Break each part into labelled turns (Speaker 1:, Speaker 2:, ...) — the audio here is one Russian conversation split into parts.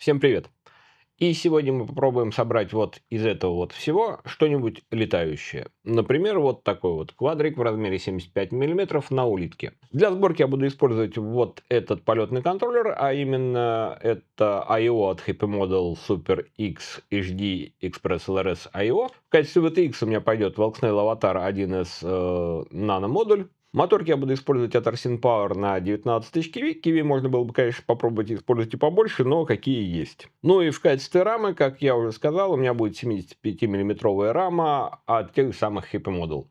Speaker 1: Всем привет! И сегодня мы попробуем собрать вот из этого вот всего что-нибудь летающее. Например, вот такой вот квадрик в размере 75 мм на улитке. Для сборки я буду использовать вот этот полетный контроллер, а именно это I.O. от Happy Model Super X HD Express LRS I.O. В качестве VTX у меня пойдет Волкснейл Аватар 1S э, нано модуль Моторки я буду использовать от Arsene Power на 19 тысяч киви. Киви можно было бы, конечно, попробовать использовать и побольше, но какие есть. Ну и в качестве рамы, как я уже сказал, у меня будет 75 миллиметровая рама от тех самых Happy Model.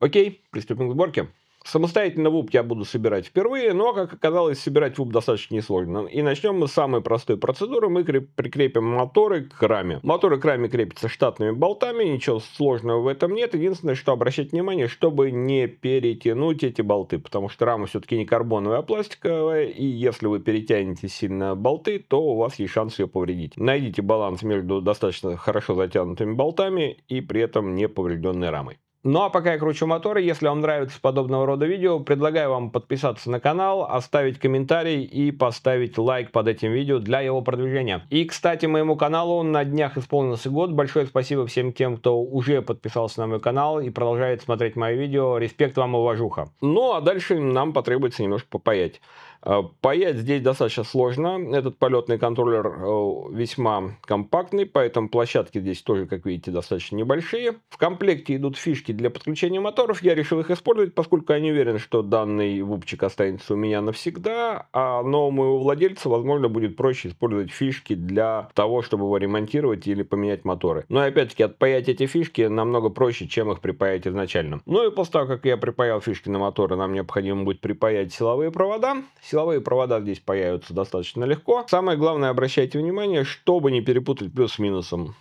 Speaker 1: Окей, приступим к сборке. Самостоятельно вуп я буду собирать впервые, но, как оказалось, собирать вуп достаточно несложно. И начнем мы с самой простой процедуры. Мы прикрепим моторы к раме. Моторы к раме крепятся штатными болтами, ничего сложного в этом нет. Единственное, что обращать внимание, чтобы не перетянуть эти болты, потому что рама все-таки не карбоновая, а пластиковая, и если вы перетянете сильно болты, то у вас есть шанс ее повредить. Найдите баланс между достаточно хорошо затянутыми болтами и при этом неповрежденной рамой. Ну а пока я кручу моторы, если вам нравится подобного рода видео, предлагаю вам подписаться на канал, оставить комментарий и поставить лайк под этим видео для его продвижения. И, кстати, моему каналу на днях исполнился год. Большое спасибо всем тем, кто уже подписался на мой канал и продолжает смотреть мои видео. Респект вам и уважуха. Ну а дальше нам потребуется немножко попаять. А, паять здесь достаточно сложно. Этот полетный контроллер э, весьма компактный, поэтому площадки здесь тоже, как видите, достаточно небольшие. В комплекте идут фишки для подключения моторов. Я решил их использовать, поскольку я не уверен, что данный вупчик останется у меня навсегда. А новому его владельцу, возможно, будет проще использовать фишки для того, чтобы его ремонтировать или поменять моторы. Но опять-таки, отпаять эти фишки намного проще, чем их припаять изначально. Ну и после того, как я припаял фишки на моторы, нам необходимо будет припаять силовые провода Силовые провода здесь появятся достаточно легко. Самое главное, обращайте внимание, чтобы не перепутать плюс с минусом.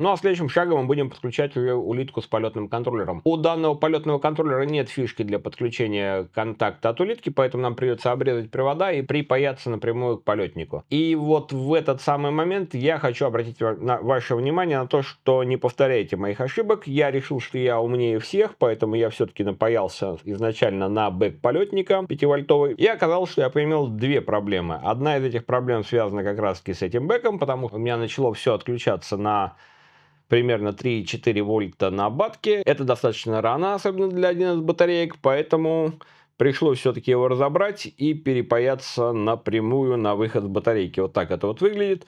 Speaker 1: Ну а следующим шагом мы будем подключать улитку с полетным контроллером. У данного полетного контроллера нет фишки для подключения контакта от улитки, поэтому нам придется обрезать провода и припаяться напрямую к полетнику. И вот в этот самый момент я хочу обратить на ваше внимание на то, что не повторяйте моих ошибок. Я решил, что я умнее всех, поэтому я все-таки напаялся изначально на бэк полетника 5-вольтовый. И оказалось, что я поимел две проблемы. Одна из этих проблем связана как раз с этим бэком, потому что у меня начало все отключаться на примерно 3-4 вольта на батке. Это достаточно рано, особенно для 11 батареек, поэтому пришлось все-таки его разобрать и перепаяться напрямую на выход с батарейки. Вот так это вот выглядит.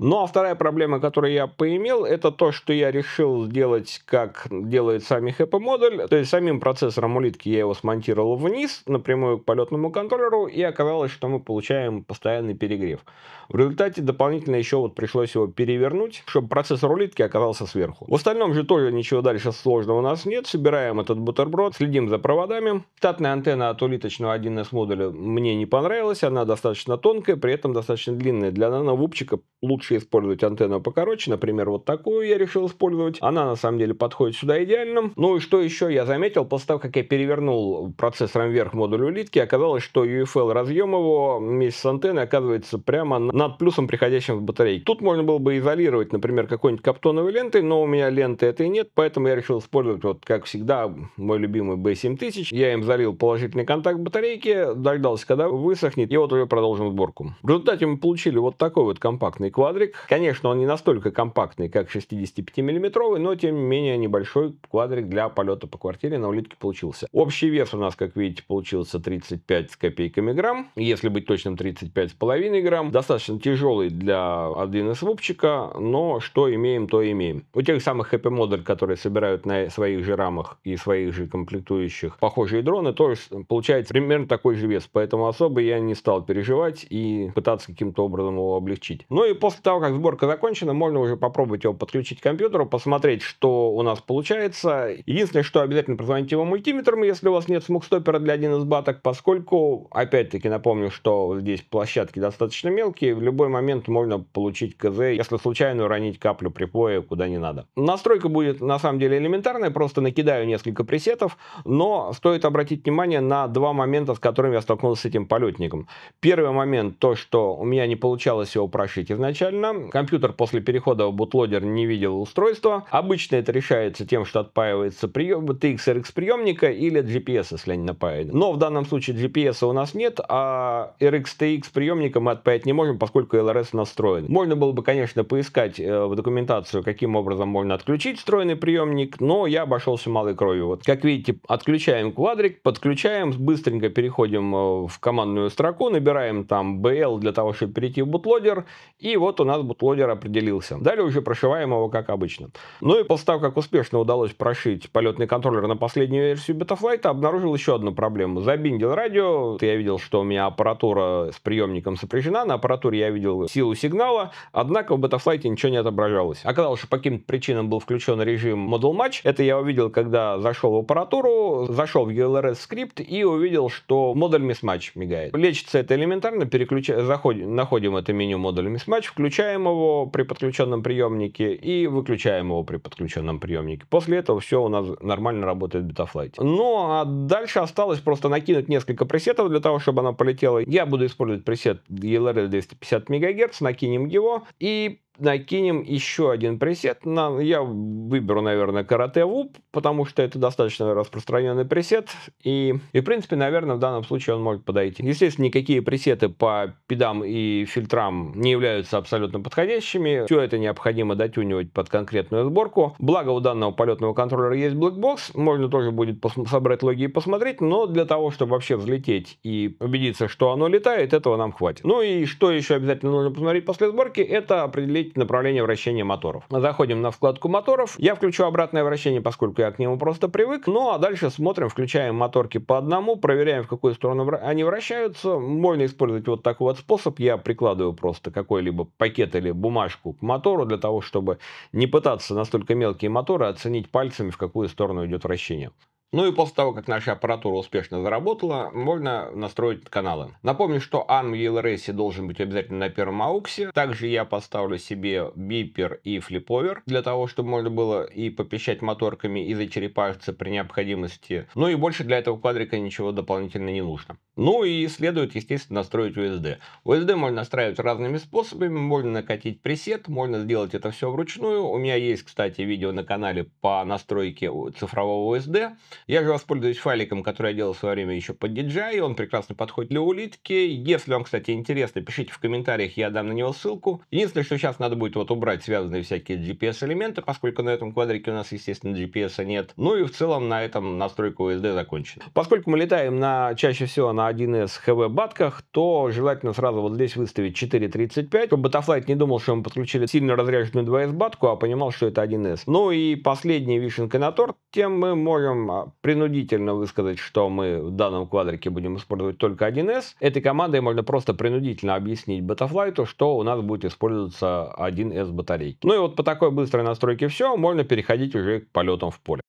Speaker 1: Ну а вторая проблема, которую я поимел, это то, что я решил сделать, как делает сами HEPA модуль. То есть самим процессором улитки я его смонтировал вниз, напрямую к полетному контроллеру, и оказалось, что мы получаем постоянный перегрев. В результате дополнительно еще вот пришлось его перевернуть, чтобы процессор улитки оказался сверху. В остальном же тоже ничего дальше сложного у нас нет. Собираем этот бутерброд, следим за проводами. Штатная антенна от улиточного 1С модуля мне не понравилась, она достаточно тонкая, при этом достаточно длинная. Для нановупчика лучше лучше использовать антенну покороче, например, вот такую я решил использовать. Она на самом деле подходит сюда идеально. Ну и что еще я заметил, после того, как я перевернул процессором вверх модуль улитки, оказалось, что UFL разъем его вместе с антенной оказывается прямо над плюсом, приходящим в батарейке. Тут можно было бы изолировать, например, какой-нибудь каптоновой лентой, но у меня ленты этой нет, поэтому я решил использовать, вот как всегда, мой любимый B7000. Я им залил положительный контакт батарейки, дождался, когда высохнет, и вот уже продолжим сборку. В результате мы получили вот такой вот компактный квадрат квадрик. Конечно, он не настолько компактный, как 65-миллиметровый, но тем не менее небольшой квадрик для полета по квартире на улитке получился. Общий вес у нас, как видите, получился 35 с копейками грамм. Если быть точным, 35 с половиной грамм. Достаточно тяжелый для 1С вупчика, но что имеем, то имеем. У тех самых Happy Model, которые собирают на своих же рамах и своих же комплектующих похожие дроны, тоже получается примерно такой же вес. Поэтому особо я не стал переживать и пытаться каким-то образом его облегчить. Ну и после того, как сборка закончена, можно уже попробовать его подключить к компьютеру, посмотреть, что у нас получается. Единственное, что обязательно прозвоните его мультиметром, если у вас нет смукстопера для 1 из баток, поскольку, опять-таки напомню, что здесь площадки достаточно мелкие, в любой момент можно получить КЗ, если случайно уронить каплю припоя куда не надо. Настройка будет на самом деле элементарная, просто накидаю несколько пресетов, но стоит обратить внимание на два момента, с которыми я столкнулся с этим полетником. Первый момент то, что у меня не получалось его прошить изначально, правильно. Компьютер после перехода в бутлодер не видел устройства. Обычно это решается тем, что отпаивается прием, TXRX приемника или GPS, если они напаяны. Но в данном случае GPS у нас нет, а RXTX приемника мы отпаять не можем, поскольку LRS настроен. Можно было бы, конечно, поискать э, в документацию, каким образом можно отключить встроенный приемник, но я обошелся малой кровью. Вот, как видите, отключаем квадрик, подключаем, быстренько переходим э, в командную строку, набираем там BL для того, чтобы перейти в бутлодер, и вот у нас бутлодер определился. Далее уже прошиваем его как обычно. Ну и после того, как успешно удалось прошить полетный контроллер на последнюю версию бетафлайта, обнаружил еще одну проблему. Забиндил радио, я видел, что у меня аппаратура с приемником сопряжена, на аппаратуре я видел силу сигнала, однако в бетафлайте ничего не отображалось. Оказалось, что по каким-то причинам был включен режим Model Match. Это я увидел, когда зашел в аппаратуру, зашел в ELRS скрипт и увидел, что модуль mismatch мигает. Лечится это элементарно, переключ... Заходим, находим это меню модуль mismatch, включаем включаем его при подключенном приемнике и выключаем его при подключенном приемнике. После этого все у нас нормально работает в Betaflight. Ну, а дальше осталось просто накинуть несколько пресетов для того, чтобы она полетела. Я буду использовать пресет elr 250 МГц, накинем его и накинем еще один пресет. На, я выберу, наверное, карате вуп, потому что это достаточно распространенный пресет. И, и, в принципе, наверное, в данном случае он может подойти. Естественно, никакие пресеты по педам и фильтрам не являются абсолютно подходящими. Все это необходимо дотюнивать под конкретную сборку. Благо, у данного полетного контроллера есть блэкбокс. Можно тоже будет собрать логи и посмотреть. Но для того, чтобы вообще взлететь и убедиться, что оно летает, этого нам хватит. Ну и что еще обязательно нужно посмотреть после сборки, это определить определить направление вращения моторов. Заходим на вкладку моторов. Я включу обратное вращение, поскольку я к нему просто привык. Ну а дальше смотрим, включаем моторки по одному, проверяем, в какую сторону они вращаются. Можно использовать вот такой вот способ. Я прикладываю просто какой-либо пакет или бумажку к мотору для того, чтобы не пытаться настолько мелкие моторы оценить пальцами, в какую сторону идет вращение. Ну и после того, как наша аппаратура успешно заработала, можно настроить каналы. Напомню, что ARM ELRS должен быть обязательно на первом ауксе. Также я поставлю себе бипер и флиповер, для того, чтобы можно было и попищать моторками, и зачерепашиться при необходимости. Ну и больше для этого квадрика ничего дополнительно не нужно. Ну и следует, естественно, настроить USD. USD можно настраивать разными способами, можно накатить пресет, можно сделать это все вручную. У меня есть, кстати, видео на канале по настройке цифрового USD. Я же воспользуюсь файликом, который я делал в свое время еще под DJI, он прекрасно подходит для улитки. Если вам, кстати, интересно, пишите в комментариях, я дам на него ссылку. Единственное, что сейчас надо будет вот убрать связанные всякие GPS-элементы, поскольку на этом квадрике у нас, естественно, GPS -а нет. Ну и в целом на этом настройка USD закончена. Поскольку мы летаем на чаще всего на 1С ХВ батках, то желательно сразу вот здесь выставить 4.35, чтобы Bataflight не думал, что мы подключили сильно разряженную 2С батку, а понимал, что это 1С. Ну и последняя вишенка на торт, тем мы можем а, принудительно высказать, что мы в данном квадрике будем использовать только 1С. Этой командой можно просто принудительно объяснить Bataflight, что у нас будет использоваться 1С батарейки. Ну и вот по такой быстрой настройке все, можно переходить уже к полетам в поле.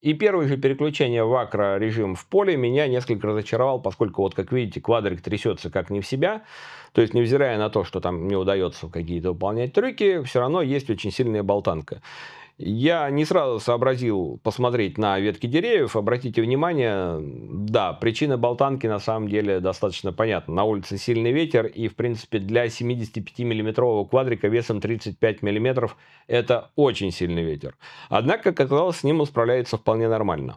Speaker 1: И первое же переключение в акро режим в поле меня несколько разочаровал, поскольку, вот как видите, квадрик трясется как не в себя. То есть, невзирая на то, что там не удается какие-то выполнять трюки, все равно есть очень сильная болтанка. Я не сразу сообразил посмотреть на ветки деревьев. Обратите внимание, да, причина болтанки на самом деле достаточно понятна. На улице сильный ветер, и, в принципе, для 75-миллиметрового квадрика весом 35 миллиметров это очень сильный ветер. Однако, как оказалось, с ним он справляется вполне нормально.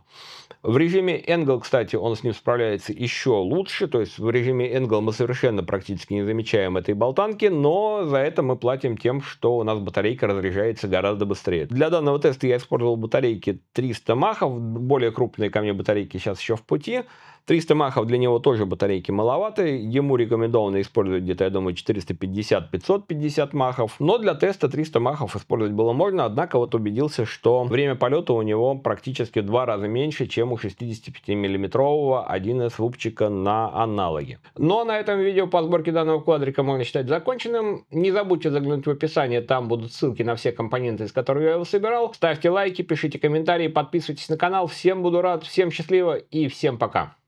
Speaker 1: В режиме Angle, кстати, он с ним справляется еще лучше, то есть в режиме Angle мы совершенно практически не замечаем этой болтанки, но за это мы платим тем, что у нас батарейка разряжается гораздо быстрее. Для данного теста я использовал батарейки 300 махов, более крупные ко мне батарейки сейчас еще в пути. 300 махов для него тоже батарейки маловаты, ему рекомендовано использовать где-то, я думаю, 450-550 махов, но для теста 300 махов использовать было можно, однако вот убедился, что время полета у него практически в два раза меньше, чем у 65-миллиметрового 1С вупчика на аналоге. Но ну, а на этом видео по сборке данного квадрика можно считать законченным. Не забудьте заглянуть в описание, там будут ссылки на все компоненты, из которых я его собирал. Ставьте лайки, пишите комментарии, подписывайтесь на канал. Всем буду рад, всем счастливо и всем пока.